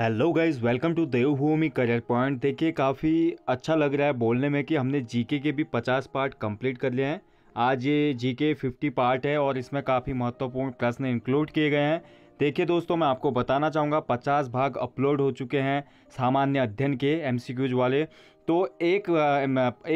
hello guys welcome to Devbhoomi career point देखिए काफ़ी अच्छा लग रहा है बोलने में कि हमने जीके के भी 50 पार्ट कंप्लीट कर लिए हैं आज ये जीके 50 पार्ट है और इसमें काफ़ी महत्वपूर्ण प्रश्न इंक्लूड किए गए हैं देखिए दोस्तों मैं आपको बताना चाहूँगा 50 भाग अपलोड हो चुके हैं सामान्य अध्ययन के एम वाले तो एक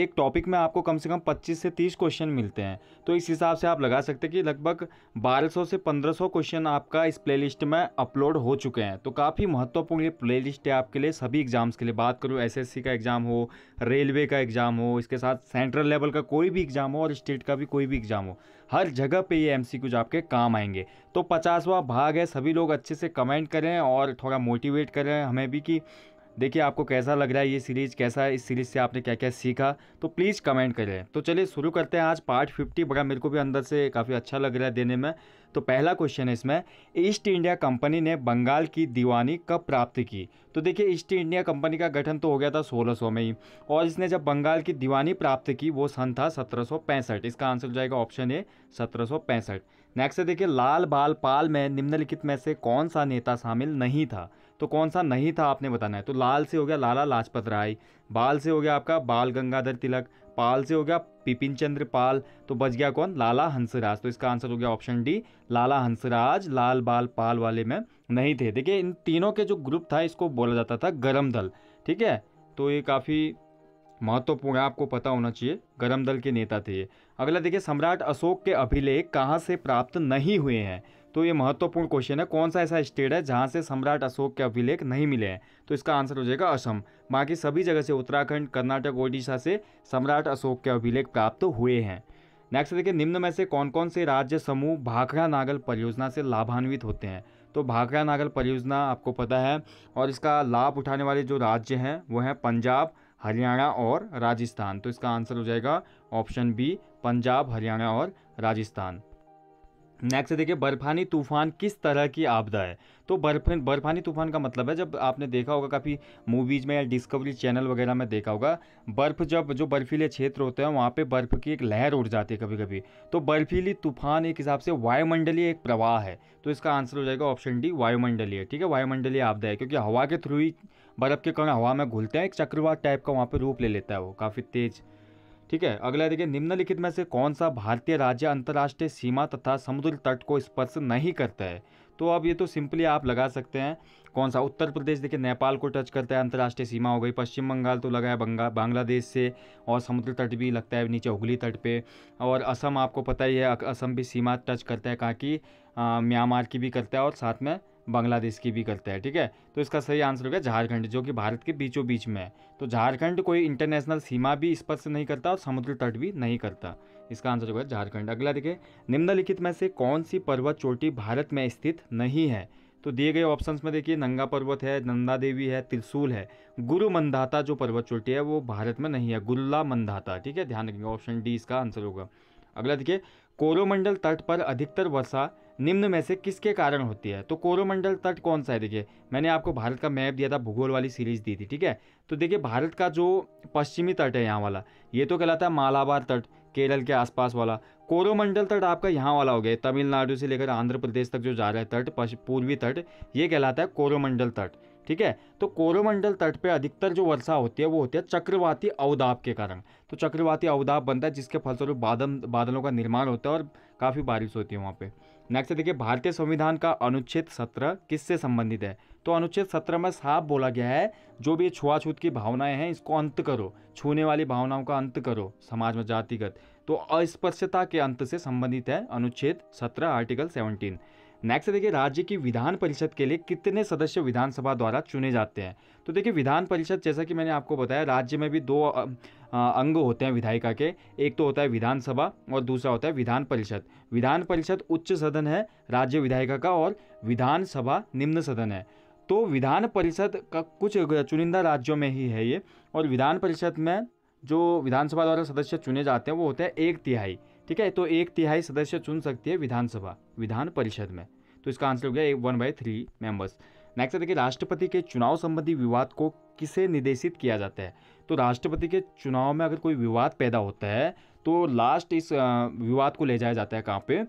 एक टॉपिक में आपको कम से कम 25 से 30 क्वेश्चन मिलते हैं तो इस हिसाब से आप लगा सकते हैं कि लगभग 1200 से 1500 क्वेश्चन आपका इस प्लेलिस्ट में अपलोड हो चुके हैं तो काफ़ी महत्वपूर्ण ये प्ले है आपके लिए सभी एग्ज़ाम्स के लिए बात करूँ एसएससी का एग्ज़ाम हो रेलवे का एग्ज़ाम हो इसके साथ सेंट्रल लेवल का कोई भी एग्ज़ाम हो और स्टेट का भी कोई भी एग्ज़ाम हो हर जगह पे ये एमसीक्यूज आपके काम आएंगे तो पचासवा भाग है सभी लोग अच्छे से कमेंट करें और थोड़ा मोटिवेट करें हमें भी कि देखिए आपको कैसा लग रहा है ये सीरीज़ कैसा है इस सीरीज़ से आपने क्या क्या सीखा तो प्लीज़ कमेंट करें तो चलिए शुरू करते हैं आज पार्ट फिफ्टी बड़ा मेरे को भी अंदर से काफ़ी अच्छा लग रहा है देने में तो पहला क्वेश्चन है इसमें ईस्ट इंडिया कंपनी ने बंगाल की दीवानी कब प्राप्त की तो देखिए ईस्ट इंडिया कंपनी का गठन तो हो गया था सोलह सो में ही और इसने जब बंगाल की दीवानी प्राप्त की वो सन था सत्रह इसका आंसर जाएगा ऑप्शन ए सत्रह नेक्स्ट है देखिए लाल बाल पाल में निम्नलिखित में से कौन सा नेता शामिल नहीं था तो कौन सा नहीं था आपने बताना है तो लाल से हो गया लाला लाजपत राय बाल से हो गया आपका बाल गंगाधर तिलक पाल से हो गया पिपिन चंद्र पाल तो बच गया कौन लाला हंसराज तो इसका आंसर हो गया ऑप्शन डी लाला हंसराज लाल बाल पाल वाले में नहीं थे देखिए इन तीनों के जो ग्रुप था इसको बोला जाता था गरम दल ठीक है तो ये काफ़ी महत्वपूर्ण है आपको पता होना चाहिए गरम दल के नेता थे ये अगला देखिए सम्राट अशोक के अभिलेख कहाँ से प्राप्त नहीं हुए हैं तो ये महत्वपूर्ण क्वेश्चन है कौन सा ऐसा स्टेट है जहाँ से सम्राट अशोक के अभिलेख नहीं मिले हैं तो इसका आंसर हो जाएगा असम बाकी सभी जगह से उत्तराखंड कर्नाटक ओडिशा से सम्राट अशोक के अभिलेख प्राप्त हुए हैं नेक्स्ट देखिए निम्न में से कौन कौन से राज्य समूह भाखड़ा नागल परियोजना से लाभान्वित होते हैं तो भाखड़ा नागल परियोजना आपको पता है और इसका लाभ उठाने वाले जो राज्य हैं वो हैं पंजाब हरियाणा और राजस्थान तो इसका आंसर हो जाएगा ऑप्शन बी पंजाब हरियाणा और राजस्थान नेक्स्ट देखिए बर्फानी तूफान किस तरह की आपदा है तो बर्फ बर्फानी तूफान का मतलब है जब आपने देखा होगा काफ़ी मूवीज़ में या डिस्कवरी चैनल वगैरह में देखा होगा बर्फ जब जो बर्फीले क्षेत्र होते हैं वहाँ पे बर्फ की एक लहर उठ जाती है कभी कभी तो बर्फीली तूफान एक हिसाब से वायुमंडलीय एक प्रवाह है तो इसका आंसर हो जाएगा ऑप्शन डी वायुमंडलीय ठीक है वायुमंडलीय आपदा है क्योंकि हवा के थ्रू ही बर्फ़ के कण हवा में घुलते हैं एक चक्रवात टाइप का वहाँ पर रूप ले लेता है वो काफ़ी तेज़ ठीक है अगला देखिए निम्नलिखित में से कौन सा भारतीय राज्य अंतर्राष्ट्रीय सीमा तथा समुद्र तट को स्पर्श नहीं करता है तो अब ये तो सिंपली आप लगा सकते हैं कौन सा उत्तर प्रदेश देखिए नेपाल को टच करता है अंतर्राष्ट्रीय सीमा हो गई पश्चिम बंगाल तो लगा है बंगा बांग्लादेश से और समुद्र तट भी लगता है नीचे हुगली तट पे और असम आपको पता ही है असम भी सीमा टच करता है कहाँ की म्यांमार की भी करता है और साथ में बांग्लादेश की भी करता है ठीक है तो इसका सही आंसर हो गया झारखंड जो कि भारत के बीचों बीच में है तो झारखंड कोई इंटरनेशनल सीमा भी स्पर्श नहीं करता और समुद्र तट भी नहीं करता इसका आंसर हो गया झारखंड अगला देखिए निम्नलिखित में से कौन सी पर्वत चोटी भारत में स्थित नहीं है तो दिए गए ऑप्शंस में देखिए नंगा पर्वत है नंदा देवी है त्रिशूल है गुरु मंदाता जो पर्वत चोटी है वो भारत में नहीं है गुल्ला मंदाता ठीक है ध्यान रखेंगे ऑप्शन डी इसका आंसर होगा अगला देखिए कोरोमंडल तट पर अधिकतर वर्षा निम्न में से किसके कारण होती है तो कोरोमंडल तट कौन सा है देखिए मैंने आपको भारत का मैप दिया था भूगोल वाली सीरीज दी थी ठीक है तो देखिए भारत का जो पश्चिमी तट है यहाँ वाला ये तो कहलाता है मालाबार तट केरल के आसपास वाला कोरोमंडल तट आपका यहाँ वाला हो गया तमिलनाडु से लेकर आंध्र प्रदेश तक जो जा रहा है तट पूर्वी तट ये कहलाता है कोरोमंडल तट ठीक है तो कोरोमंडल तट पे अधिकतर जो वर्षा होती है वो होती है चक्रवाती अवदाब के कारण तो चक्रवाती अवदाब बनता है जिसके फलस्वरूप बादल बादलों का निर्माण होता है और काफ़ी बारिश होती है वहाँ पर नेक्स्ट देखिए भारतीय संविधान का अनुच्छेद सत्रह किससे संबंधित है तो अनुच्छेद सत्रह में साफ बोला गया है जो भी छुआछूत की भावनाएं हैं इसको अंत करो छूने वाली भावनाओं का अंत करो समाज में जातिगत तो अस्पृश्यता के अंत से संबंधित है अनुच्छेद सत्रह आर्टिकल सेवनटीन नेक्स्ट देखिए राज्य की विधान परिषद के लिए कितने सदस्य विधानसभा द्वारा चुने जाते हैं तो देखिए विधान परिषद जैसा कि मैंने आपको बताया राज्य में भी दो अंग होते हैं विधायिका के एक तो होता है विधानसभा और दूसरा होता है विधान परिषद विधान परिषद उच्च सदन है राज्य विधायिका का और विधानसभा निम्न सदन है तो विधान परिषद का कुछ चुनिंदा राज्यों में ही है ये और विधान परिषद में जो विधानसभा द्वारा सदस्य चुने जाते हैं वो होते हैं एक तिहाई ठीक है तो एक तिहाई सदस्य चुन सकती है विधानसभा विधान परिषद में तो इसका आंसर हो गया one by three members next देखिए राष्ट्रपति के चुनाव संबंधी विवाद को किसे निर्देशित किया जाता है तो राष्ट्रपति के चुनाव में अगर कोई विवाद पैदा होता है तो लास्ट इस विवाद को ले जाया जाता है कहाँ पे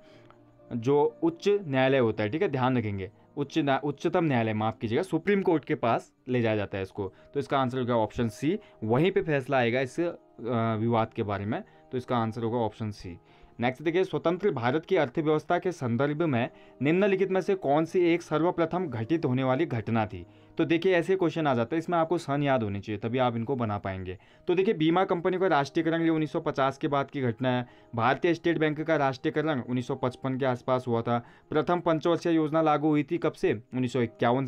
जो उच्च न्यायालय होता है ठीक है ध्यान रखेंगे उच्च उच्चतम न्यायालय माफ कीजिएगा सुप्रीम कोर्ट के पास ले जाया जाता है इसको तो इसका आंसर होगा ऑप्शन सी वहीं पे फैसला आएगा इस विवाद के बारे में तो इसका आंसर होगा ऑप्शन सी नेक्स्ट देखिए स्वतंत्र भारत की अर्थव्यवस्था के संदर्भ में निम्नलिखित में से कौन सी एक सर्वप्रथम घटित होने वाली घटना थी तो देखिए ऐसे क्वेश्चन आ जाते हैं इसमें आपको सन याद होने चाहिए तभी आप इनको बना पाएंगे तो देखिए बीमा कंपनी का राष्ट्रीयकरण ये 1950 के बाद की घटना है भारतीय स्टेट बैंक का राष्ट्रीयकरण 1955 के आसपास हुआ था प्रथम पंचवर्षीय योजना लागू हुई थी कब से उन्नीस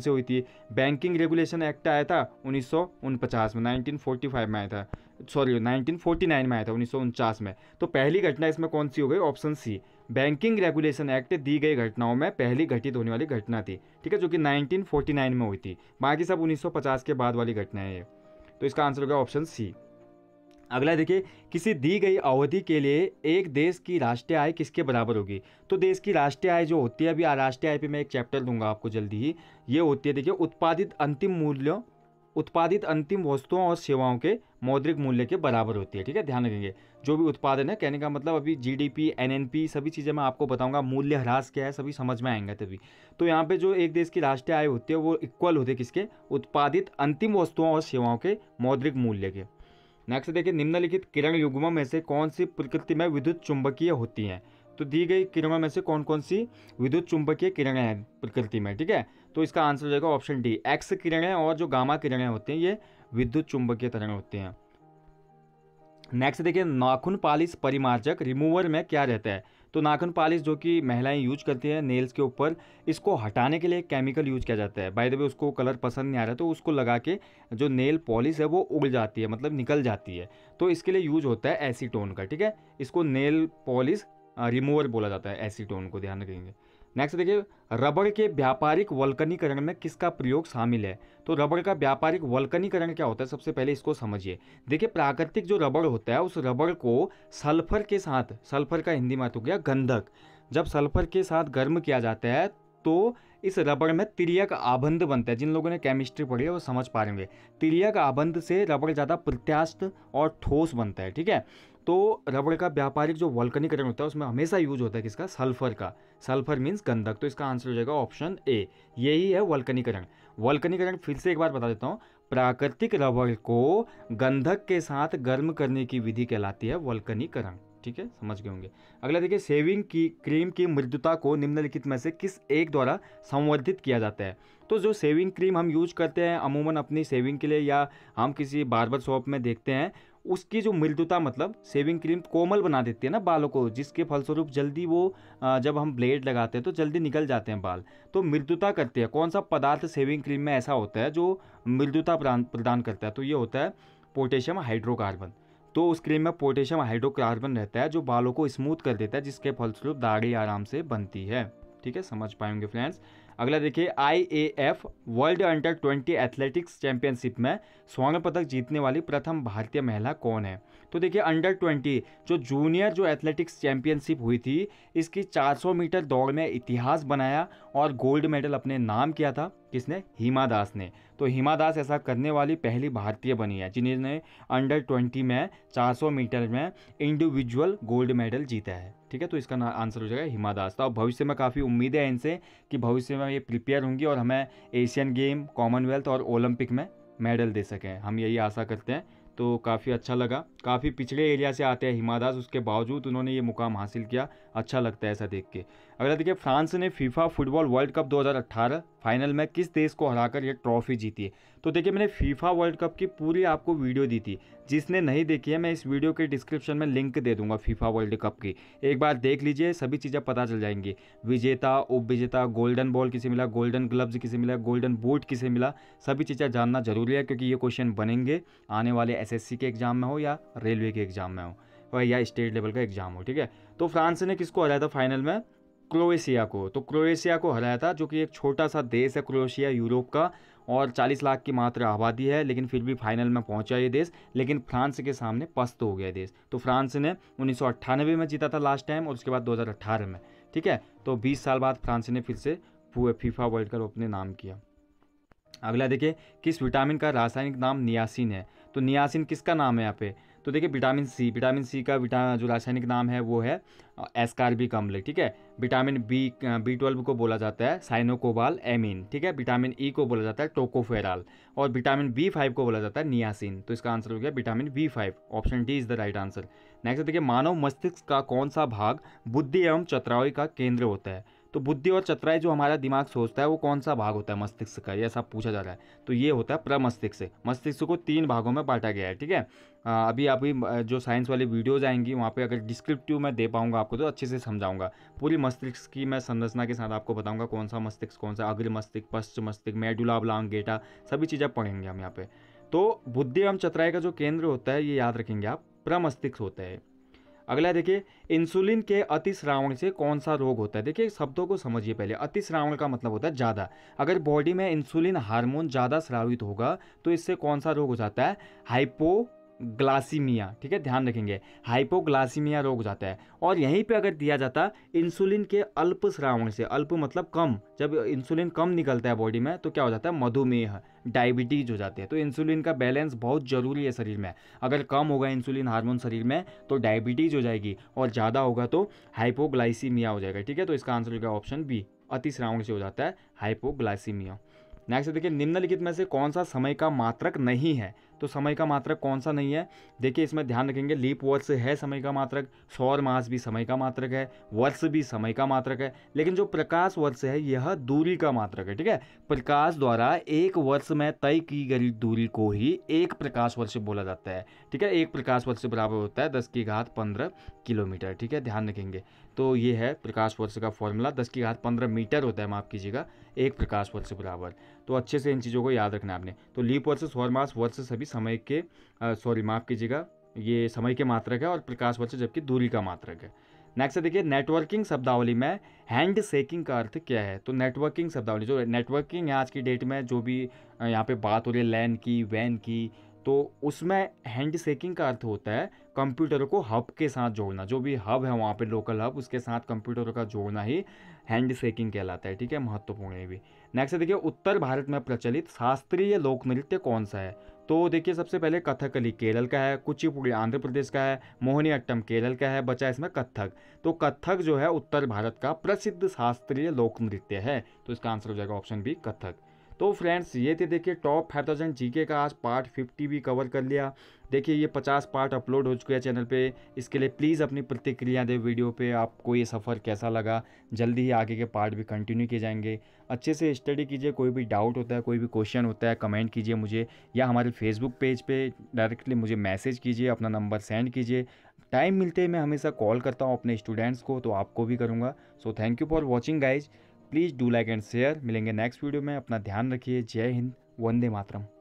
से हुई थी बैंकिंग रेगुलेशन एक्ट आया था उन्नीस में नाइनटीन में आया था सॉरी 1949 में आया था उन्नीस में तो पहली घटना इसमें कौन सी हो गई option C banking regulation act दी गई घटनाओं में पहली घटित होने वाली घटना थी ठीक है जो कि 1949 में हुई थी बाकी सब 1950 के बाद वाली घटना है तो इसका आंसर हो गया ऑप्शन सी अगला देखिए किसी दी गई अवधि के लिए एक देश की राष्ट्रीय आय किसके बराबर होगी तो देश की राष्ट्रीय आय जो होती है अभी राष्ट्रीय आय पे मैं एक चैप्टर दूंगा आपको जल्दी ही ये होती है देखिए उत्पादित अंतिम मूल्य उत्पादित अंतिम वस्तुओं और सेवाओं के मौद्रिक मूल्य के बराबर होती है ठीक है ध्यान रखेंगे जो भी उत्पादन है कहने का मतलब अभी जीडीपी एनएनपी सभी चीज़ें मैं आपको बताऊंगा मूल्य ह्रास क्या है सभी समझ में आएंगे तभी तो यहाँ पे जो एक देश की राष्ट्रीय आय होती है वो इक्वल होते किसके उत्पादित अंतिम वस्तुओं और सेवाओं के मौद्रिक मूल्य के नेक्स्ट देखिए निम्नलिखित किरण युग्मों में से कौन सी प्रकृति में विद्युत चुंबकीय होती हैं तो दी गई किरणों में से कौन कौन सी विद्युत चुंबकीय किरणें हैं प्रकृति में ठीक है तो इसका आंसर हो जाएगा ऑप्शन डी एक्स किरणें और जो गामा किरणें होती हैं ये विद्युत चुंबकीय तरण होती हैं नेक्स्ट देखिए नाखून पालिश परिमार्जक रिमूवर में क्या रहता है तो नाखून पालिश जो कि महिलाएं यूज करती हैं नेल्स के ऊपर इसको हटाने के लिए केमिकल यूज किया जाता है बाय द वे उसको कलर पसंद नहीं आ रहा तो उसको लगा के जो नेल पॉलिश है वो उगल जाती है मतलब निकल जाती है तो इसके लिए यूज होता है एसीटोन का ठीक है इसको नेल पॉलिश रिमूवर बोला जाता है एसीटोन को ध्यान रखेंगे नेक्स्ट देखिए रबड़ के व्यापारिक वल्कनीकरण में किसका प्रयोग शामिल है तो रबड़ का व्यापारिक वल्कनीकरण क्या होता है सबसे पहले इसको समझिए देखिए प्राकृतिक जो रबड़ होता है उस रबड़ को सल्फर के साथ सल्फर का हिंदी में हो गया गंधक जब सल्फर के साथ गर्म किया जाता है तो इस रबड़ में तिरियक आबंध बनता है जिन लोगों ने केमिस्ट्री पढ़ी है वो समझ पा रहे होंगे तिरियक आबंध से रबड़ ज़्यादा प्रत्यास्थ और ठोस बनता है ठीक है तो रबड़ का व्यापारिक जो वल्कनीकरण होता है उसमें हमेशा यूज होता है किसका सल्फर का सल्फर मीन्स गंधक तो इसका आंसर हो जाएगा ऑप्शन ए यही है वल्कनीकरण वल्कनीकरण फिर से एक बार बता देता हूँ प्राकृतिक रबड़ को गंधक के साथ गर्म करने की विधि कहलाती है वल्कनीकरण ठीक है समझ गए होंगे अगला देखिए सेविंग की क्रीम की मृदुता को निम्नलिखित में से किस एक द्वारा संवर्धित किया जाता है तो जो सेविंग क्रीम हम यूज करते हैं अमूमन अपनी सेविंग के लिए या हम किसी बार्बर शॉप में देखते हैं उसकी जो मृदुता मतलब सेविंग क्रीम कोमल बना देती है ना बालों को जिसके फलस्वरूप जल्दी वो जब हम ब्लेड लगाते हैं तो जल्दी निकल जाते हैं बाल तो मृदुता करती है कौन सा पदार्थ सेविंग क्रीम में ऐसा होता है जो मृदुता प्रदान करता है तो ये होता है पोटेशियम हाइड्रोकार्बन तो उस क्रीम में पोटेशियम हाइड्रोकार्बन रहता है जो बालों को स्मूथ कर देता है जिसके फलस्वरूप दाढ़ी आराम से बनती है ठीक है समझ पाएंगे फ्रेंड्स अगला देखिए I A F world under twenty athletics championship में स्वर्ण पदक जीतने वाली प्रथम भारतीय महिला कौन है तो देखिए अंडर ट्वेंटी जो जूनियर जो एथलेटिक्स चैंपियनशिप हुई थी इसकी 400 मीटर दौड़ में इतिहास बनाया और गोल्ड मेडल अपने नाम किया था किसने हिमा दास ने तो हिमा दास ऐसा करने वाली पहली भारतीय बनी है जिन्होंने अंडर ट्वेंटी में 400 मीटर में इंडिविजुअल गोल्ड मेडल जीता है ठीक है तो इसका आंसर हो जाएगा हिमा दास तो भविष्य में काफ़ी उम्मीद है इनसे कि भविष्य में ये प्रिपेयर होंगी और हमें एशियन गेम कॉमनवेल्थ और ओलंपिक में मेडल दे सकें हम यही आशा करते हैं तो काफ़ी अच्छा लगा काफ़ी पिछड़े एरिया से आते हैं हिमा दास उसके बावजूद उन्होंने ये मुकाम हासिल किया अच्छा लगता है ऐसा देख के अगला देखिए फ्रांस ने FIFA football world cup 2018 final में किस देश को हराकर यह ट्रॉफी जीती है तो देखिए मैंने फीफा वर्ल्ड कप की पूरी आपको वीडियो दी थी जिसने नहीं देखी है मैं इस वीडियो के डिस्क्रिप्शन में लिंक दे दूंगा फीफा वर्ल्ड कप की एक बार देख लीजिए सभी चीज़ें पता चल जाएंगी विजेता उप विजेता गोल्डन बॉल किसे मिला गोल्डन ग्लव्स किसे मिला गोल्डन बूट किसे मिला सभी चीज़ें जानना जरूरी है क्योंकि ये क्वेश्चन बनेंगे आने वाले एस के एग्ज़ाम में हो या रेलवे के एग्ज़ाम में हो या स्टेट लेवल का एग्जाम हो ठीक है तो फ्रांस ने किसको हराया था फाइनल में क्रोएशिया को तो क्रोएशिया को हराया था जो कि एक छोटा सा देश है क्रोएशिया यूरोप का और 40 लाख की मात्र आबादी है लेकिन फिर भी फाइनल में पहुंचा ये देश लेकिन फ्रांस के सामने पस्त हो गया देश तो फ्रांस ने उन्नीस में जीता था लास्ट टाइम और उसके बाद 2018 में ठीक है तो 20 साल बाद फ्रांस ने फिर से फीफा वर्ल्ड कप अपने नाम किया अगला देखिए किस विटामिन का रासायनिक नाम नियासिन है तो नियासिन किसका नाम है यहाँ पे तो देखिए विटामिन सी विटामिन सी का विटा जो रासायनिक नाम है वो है एस्कार्बिक अम्ल ठीक है विटामिन बी बी ट्वेल्व को बोला जाता है साइनोकोबाल एमिन ठीक है विटामिन ई e को बोला जाता है टोकोफेराल और विटामिन बी फाइव को बोला जाता है नियासिन तो इसका आंसर हो गया vitamin B five option D is the right answer next देखिए मानव मस्तिष्क का कौन सा भाग बुद्धि एवं चतराई का केंद्र होता है तो बुद्धि और चतराई जो हमारा दिमाग सोचता है वो कौन सा भाग होता है मस्तिष्क का ये सब पूछा जा रहा है तो ये होता है प्रमस्तिष्क मस्तिष्क को तीन भागों में बांटा गया है ठीक है अभी अभी जो साइंस वाली वीडियोज आएंगी वहाँ पे अगर डिस्क्रिप्टिव मैं दे पाऊंगा आपको तो अच्छे से समझाऊंगा पूरी मस्तिष्क की मैं संरचना के साथ आपको बताऊंगा कौन सा मस्तिष्क कौन सा अग्र मस्तिष्क पश्च मस्तिष्क मेडुला ब्लांग गेटा सभी चीज़ें पढ़ेंगे हम यहाँ पे तो बुद्धि एवं चतराई का जो केंद्र होता है ये याद रखेंगे आप प्रमस्तिष्क होता है अगला देखिए इंसुलिन के अतिश्रावण से कौन सा रोग होता है देखिए शब्दों को समझिए पहले अतिश्रावण का मतलब होता है ज़्यादा अगर बॉडी में इंसुलिन हार्मोन ज़्यादा स्रावित होगा तो इससे कौन सा रोग हो जाता है हाइपो ग्लासीमिया ठीक है ध्यान रखेंगे हाइपोग्लासीमिया रोग जाता है और यहीं पे अगर दिया जाता इंसुलिन के अल्प श्रावण से अल्प मतलब कम जब इंसुलिन कम निकलता है बॉडी में तो क्या हो जाता है मधुमेह डायबिटीज़ हो जाते हैं तो इंसुलिन का बैलेंस बहुत ज़रूरी है शरीर में अगर कम होगा इंसुलिन हार्मोन शरीर में तो डायबिटीज़ हो जाएगी और ज़्यादा होगा तो हाइपोग्लाइसीमिया हो जाएगा ठीक है तो इसका आंसर होगा ऑप्शन बी अति श्रावण से हो जाता है हाइपोग्लाइसीमिया नेक्स्ट देखिए निम्नलिखित में से कौन सा समय का मात्रक नहीं है तो समय का मात्रक कौन सा नहीं है देखिए इसमें ध्यान रखेंगे लीप वर्ष है समय का मात्रक सौर मास भी समय का मात्रक है वर्ष भी समय का मात्रक है लेकिन जो प्रकाश वर्ष है यह दूरी का मात्रक है ठीक है प्रकाश द्वारा एक वर्ष में तय की गई दूरी को ही एक प्रकाश वर्ष बोला जाता है ठीक है एक प्रकाश वर्ष बराबर होता है दस की घात पंद्रह किलोमीटर ठीक है ध्यान रखेंगे तो ये है प्रकाश वर्ष का फॉर्मूला दस की घात पंद्रह मीटर होता है माफ़ कीजिएगा एक प्रकाश वर्ष बराबर तो अच्छे से इन चीज़ों को याद रखना है आपने तो लीप वर्ष सौरमास वर्ष सभी समय के सॉरी माफ़ कीजिएगा ये समय के मात्रक है और प्रकाश वर्ष जबकि दूरी का मात्रक है नेक्स्ट देखिए नेटवर्किंग शब्दावली में हैंड शेकिंग का अर्थ क्या है तो नेटवर्किंग शब्दावली जो नेटवर्किंग है आज की डेट में जो भी यहाँ पे बात हो रही है लैन की वैन की तो उसमें हैंड शेकिंग का अर्थ होता है कंप्यूटर को हब के साथ जोड़ना जो भी हब है वहाँ पे लोकल हब उसके साथ कंप्यूटर का जोड़ना ही हैंड शेकिंग कहलाता है ठीक है महत्वपूर्ण है भी नेक्स्ट देखिए उत्तर भारत में प्रचलित शास्त्रीय लोक नृत्य कौन सा है तो देखिए सबसे पहले कथकली केरल का है कुचिपुड़ी आंध्र प्रदेश का है मोहनी अट्टम केरल का है बचा इसमें कथक तो कथक जो है उत्तर भारत का प्रसिद्ध शास्त्रीय लोक नृत्य है तो इसका आंसर हो जाएगा ऑप्शन बी कथक तो फ्रेंड्स ये थे देखिए टॉप फाइव थाउजेंड जी का आज पार्ट फिफ्टी भी कवर कर लिया देखिए ये पचास पार्ट अपलोड हो चुके हैं चैनल पे इसके लिए प्लीज़ अपनी प्रतिक्रिया दे वीडियो पे आपको ये सफ़र कैसा लगा जल्दी ही आगे के पार्ट भी कंटिन्यू किए जाएंगे अच्छे से स्टडी कीजिए कोई भी डाउट होता है कोई भी क्वेश्चन होता है कमेंट कीजिए मुझे या हमारे फेसबुक पेज पे डायरेक्टली मुझे मैसेज कीजिए अपना नंबर सेंड कीजिए टाइम मिलते मैं हमेशा कॉल करता हूँ अपने स्टूडेंट्स को तो आपको भी करूँगा so thank you for watching guys please do like and share मिलेंगे नेक्स्ट वीडियो में अपना ध्यान रखिए जय हिंद वंदे मातरम